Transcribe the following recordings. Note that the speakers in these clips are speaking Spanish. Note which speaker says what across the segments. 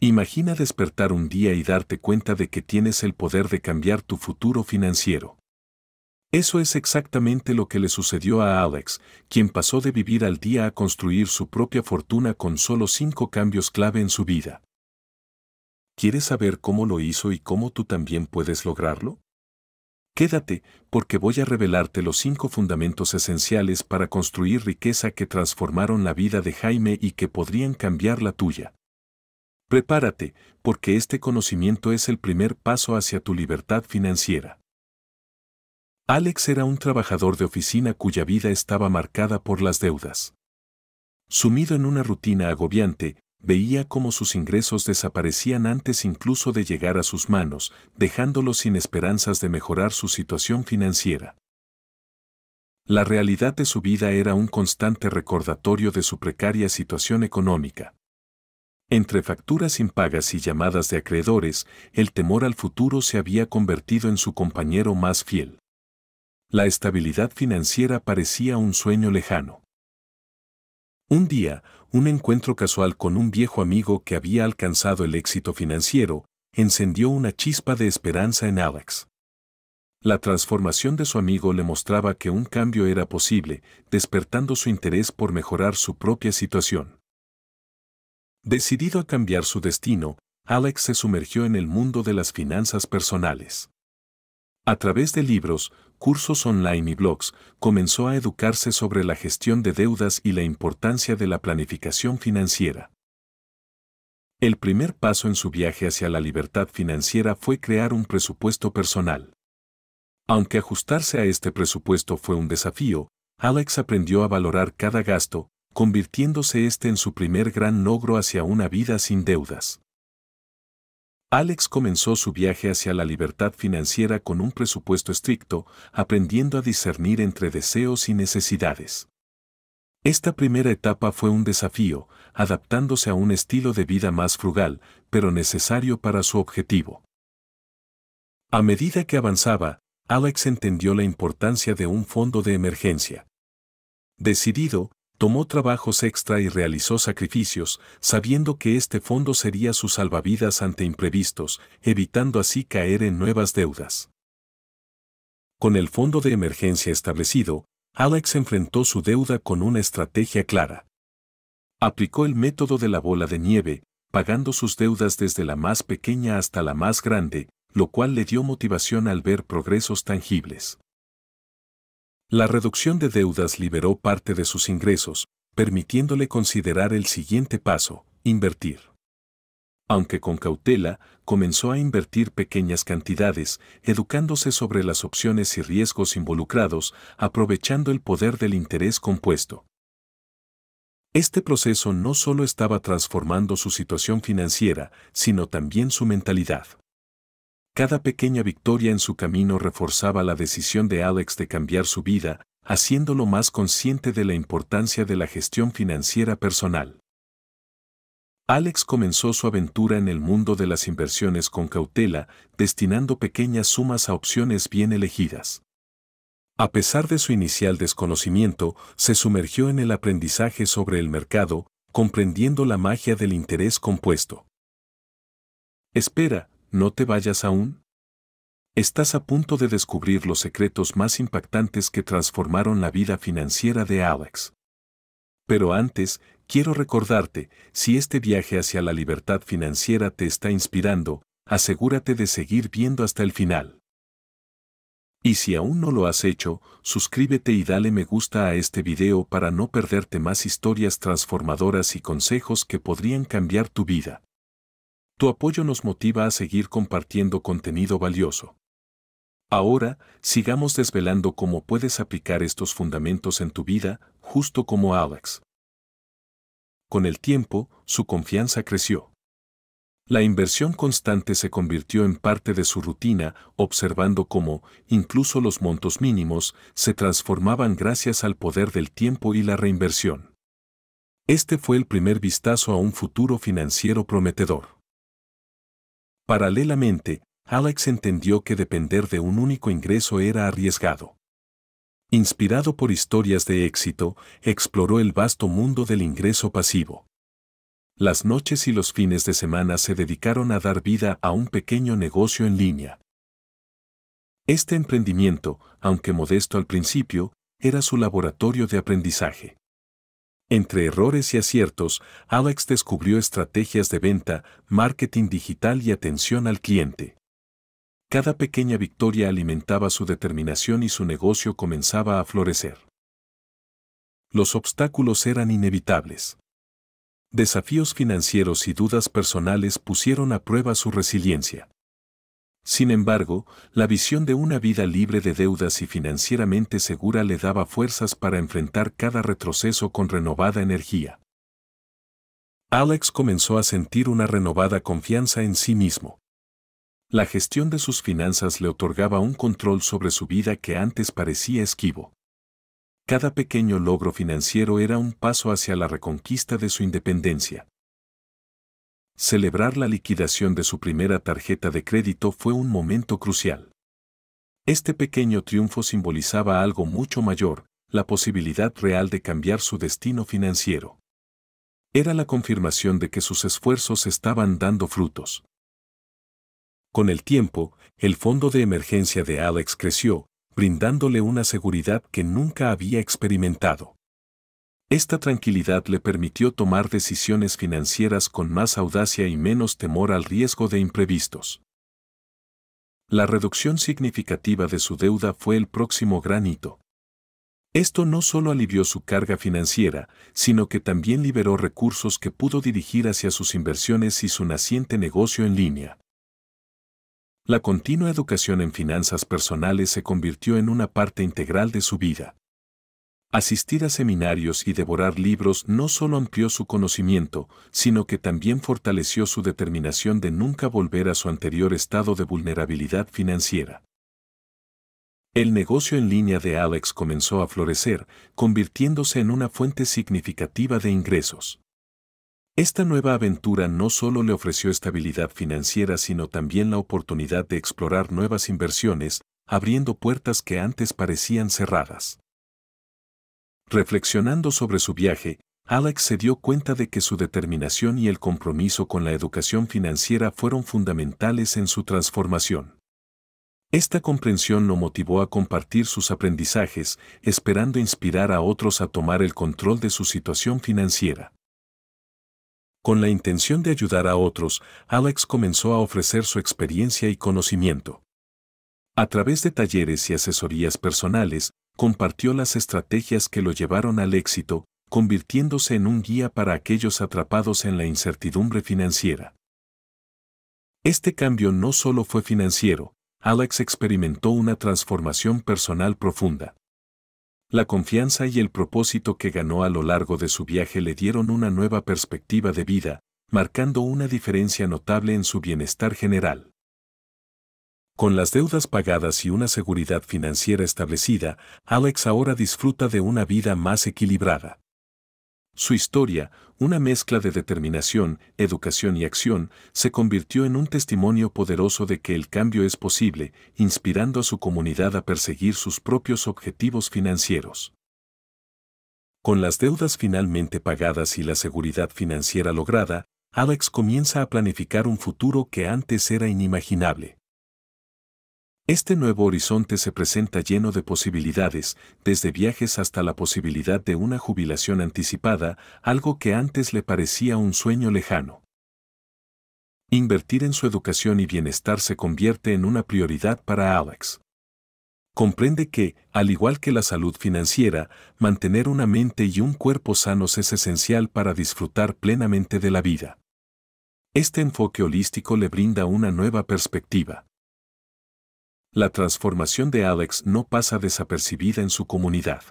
Speaker 1: Imagina despertar un día y darte cuenta de que tienes el poder de cambiar tu futuro financiero. Eso es exactamente lo que le sucedió a Alex, quien pasó de vivir al día a construir su propia fortuna con solo cinco cambios clave en su vida. ¿Quieres saber cómo lo hizo y cómo tú también puedes lograrlo? Quédate, porque voy a revelarte los cinco fundamentos esenciales para construir riqueza que transformaron la vida de Jaime y que podrían cambiar la tuya. Prepárate, porque este conocimiento es el primer paso hacia tu libertad financiera. Alex era un trabajador de oficina cuya vida estaba marcada por las deudas. Sumido en una rutina agobiante, veía cómo sus ingresos desaparecían antes incluso de llegar a sus manos, dejándolo sin esperanzas de mejorar su situación financiera. La realidad de su vida era un constante recordatorio de su precaria situación económica. Entre facturas impagas y llamadas de acreedores, el temor al futuro se había convertido en su compañero más fiel. La estabilidad financiera parecía un sueño lejano. Un día, un encuentro casual con un viejo amigo que había alcanzado el éxito financiero, encendió una chispa de esperanza en Alex. La transformación de su amigo le mostraba que un cambio era posible, despertando su interés por mejorar su propia situación. Decidido a cambiar su destino, Alex se sumergió en el mundo de las finanzas personales. A través de libros, cursos online y blogs, comenzó a educarse sobre la gestión de deudas y la importancia de la planificación financiera. El primer paso en su viaje hacia la libertad financiera fue crear un presupuesto personal. Aunque ajustarse a este presupuesto fue un desafío, Alex aprendió a valorar cada gasto, convirtiéndose este en su primer gran logro hacia una vida sin deudas. Alex comenzó su viaje hacia la libertad financiera con un presupuesto estricto, aprendiendo a discernir entre deseos y necesidades. Esta primera etapa fue un desafío, adaptándose a un estilo de vida más frugal, pero necesario para su objetivo. A medida que avanzaba, Alex entendió la importancia de un fondo de emergencia. Decidido, Tomó trabajos extra y realizó sacrificios, sabiendo que este fondo sería su salvavidas ante imprevistos, evitando así caer en nuevas deudas. Con el fondo de emergencia establecido, Alex enfrentó su deuda con una estrategia clara. Aplicó el método de la bola de nieve, pagando sus deudas desde la más pequeña hasta la más grande, lo cual le dio motivación al ver progresos tangibles. La reducción de deudas liberó parte de sus ingresos, permitiéndole considerar el siguiente paso, invertir. Aunque con cautela, comenzó a invertir pequeñas cantidades, educándose sobre las opciones y riesgos involucrados, aprovechando el poder del interés compuesto. Este proceso no solo estaba transformando su situación financiera, sino también su mentalidad. Cada pequeña victoria en su camino reforzaba la decisión de Alex de cambiar su vida, haciéndolo más consciente de la importancia de la gestión financiera personal. Alex comenzó su aventura en el mundo de las inversiones con cautela, destinando pequeñas sumas a opciones bien elegidas. A pesar de su inicial desconocimiento, se sumergió en el aprendizaje sobre el mercado, comprendiendo la magia del interés compuesto. Espera, no te vayas aún. Estás a punto de descubrir los secretos más impactantes que transformaron la vida financiera de Alex. Pero antes, quiero recordarte, si este viaje hacia la libertad financiera te está inspirando, asegúrate de seguir viendo hasta el final. Y si aún no lo has hecho, suscríbete y dale me gusta a este video para no perderte más historias transformadoras y consejos que podrían cambiar tu vida. Tu apoyo nos motiva a seguir compartiendo contenido valioso. Ahora, sigamos desvelando cómo puedes aplicar estos fundamentos en tu vida, justo como Alex. Con el tiempo, su confianza creció. La inversión constante se convirtió en parte de su rutina, observando cómo, incluso los montos mínimos, se transformaban gracias al poder del tiempo y la reinversión. Este fue el primer vistazo a un futuro financiero prometedor. Paralelamente, Alex entendió que depender de un único ingreso era arriesgado. Inspirado por historias de éxito, exploró el vasto mundo del ingreso pasivo. Las noches y los fines de semana se dedicaron a dar vida a un pequeño negocio en línea. Este emprendimiento, aunque modesto al principio, era su laboratorio de aprendizaje. Entre errores y aciertos, Alex descubrió estrategias de venta, marketing digital y atención al cliente. Cada pequeña victoria alimentaba su determinación y su negocio comenzaba a florecer. Los obstáculos eran inevitables. Desafíos financieros y dudas personales pusieron a prueba su resiliencia. Sin embargo, la visión de una vida libre de deudas y financieramente segura le daba fuerzas para enfrentar cada retroceso con renovada energía. Alex comenzó a sentir una renovada confianza en sí mismo. La gestión de sus finanzas le otorgaba un control sobre su vida que antes parecía esquivo. Cada pequeño logro financiero era un paso hacia la reconquista de su independencia. Celebrar la liquidación de su primera tarjeta de crédito fue un momento crucial. Este pequeño triunfo simbolizaba algo mucho mayor, la posibilidad real de cambiar su destino financiero. Era la confirmación de que sus esfuerzos estaban dando frutos. Con el tiempo, el fondo de emergencia de Alex creció, brindándole una seguridad que nunca había experimentado. Esta tranquilidad le permitió tomar decisiones financieras con más audacia y menos temor al riesgo de imprevistos. La reducción significativa de su deuda fue el próximo gran hito. Esto no solo alivió su carga financiera, sino que también liberó recursos que pudo dirigir hacia sus inversiones y su naciente negocio en línea. La continua educación en finanzas personales se convirtió en una parte integral de su vida. Asistir a seminarios y devorar libros no solo amplió su conocimiento, sino que también fortaleció su determinación de nunca volver a su anterior estado de vulnerabilidad financiera. El negocio en línea de Alex comenzó a florecer, convirtiéndose en una fuente significativa de ingresos. Esta nueva aventura no solo le ofreció estabilidad financiera, sino también la oportunidad de explorar nuevas inversiones, abriendo puertas que antes parecían cerradas. Reflexionando sobre su viaje, Alex se dio cuenta de que su determinación y el compromiso con la educación financiera fueron fundamentales en su transformación. Esta comprensión lo motivó a compartir sus aprendizajes, esperando inspirar a otros a tomar el control de su situación financiera. Con la intención de ayudar a otros, Alex comenzó a ofrecer su experiencia y conocimiento. A través de talleres y asesorías personales, compartió las estrategias que lo llevaron al éxito, convirtiéndose en un guía para aquellos atrapados en la incertidumbre financiera. Este cambio no solo fue financiero, Alex experimentó una transformación personal profunda. La confianza y el propósito que ganó a lo largo de su viaje le dieron una nueva perspectiva de vida, marcando una diferencia notable en su bienestar general. Con las deudas pagadas y una seguridad financiera establecida, Alex ahora disfruta de una vida más equilibrada. Su historia, una mezcla de determinación, educación y acción, se convirtió en un testimonio poderoso de que el cambio es posible, inspirando a su comunidad a perseguir sus propios objetivos financieros. Con las deudas finalmente pagadas y la seguridad financiera lograda, Alex comienza a planificar un futuro que antes era inimaginable. Este nuevo horizonte se presenta lleno de posibilidades, desde viajes hasta la posibilidad de una jubilación anticipada, algo que antes le parecía un sueño lejano. Invertir en su educación y bienestar se convierte en una prioridad para Alex. Comprende que, al igual que la salud financiera, mantener una mente y un cuerpo sanos es esencial para disfrutar plenamente de la vida. Este enfoque holístico le brinda una nueva perspectiva la transformación de Alex no pasa desapercibida en su comunidad.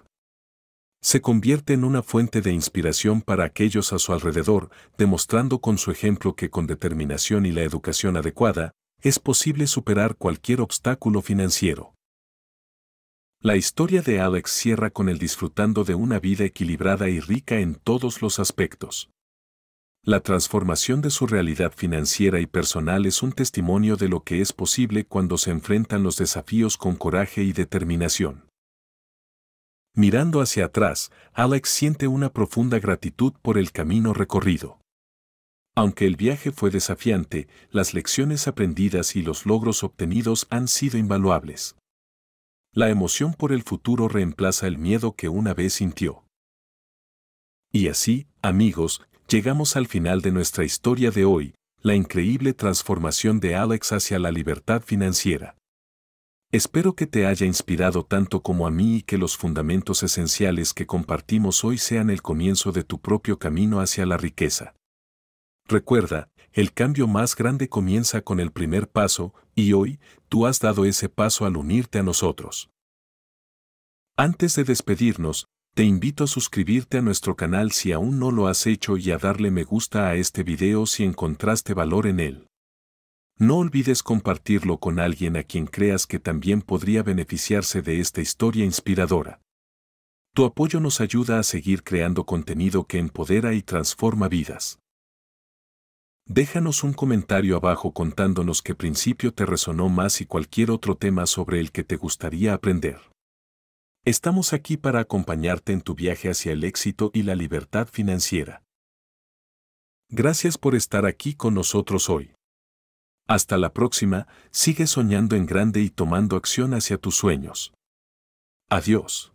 Speaker 1: Se convierte en una fuente de inspiración para aquellos a su alrededor, demostrando con su ejemplo que con determinación y la educación adecuada, es posible superar cualquier obstáculo financiero. La historia de Alex cierra con el disfrutando de una vida equilibrada y rica en todos los aspectos. La transformación de su realidad financiera y personal es un testimonio de lo que es posible cuando se enfrentan los desafíos con coraje y determinación. Mirando hacia atrás, Alex siente una profunda gratitud por el camino recorrido. Aunque el viaje fue desafiante, las lecciones aprendidas y los logros obtenidos han sido invaluables. La emoción por el futuro reemplaza el miedo que una vez sintió. Y así, amigos, llegamos al final de nuestra historia de hoy, la increíble transformación de Alex hacia la libertad financiera. Espero que te haya inspirado tanto como a mí y que los fundamentos esenciales que compartimos hoy sean el comienzo de tu propio camino hacia la riqueza. Recuerda, el cambio más grande comienza con el primer paso, y hoy tú has dado ese paso al unirte a nosotros. Antes de despedirnos, te invito a suscribirte a nuestro canal si aún no lo has hecho y a darle me gusta a este video si encontraste valor en él. No olvides compartirlo con alguien a quien creas que también podría beneficiarse de esta historia inspiradora. Tu apoyo nos ayuda a seguir creando contenido que empodera y transforma vidas. Déjanos un comentario abajo contándonos qué principio te resonó más y cualquier otro tema sobre el que te gustaría aprender. Estamos aquí para acompañarte en tu viaje hacia el éxito y la libertad financiera. Gracias por estar aquí con nosotros hoy. Hasta la próxima, sigue soñando en grande y tomando acción hacia tus sueños. Adiós.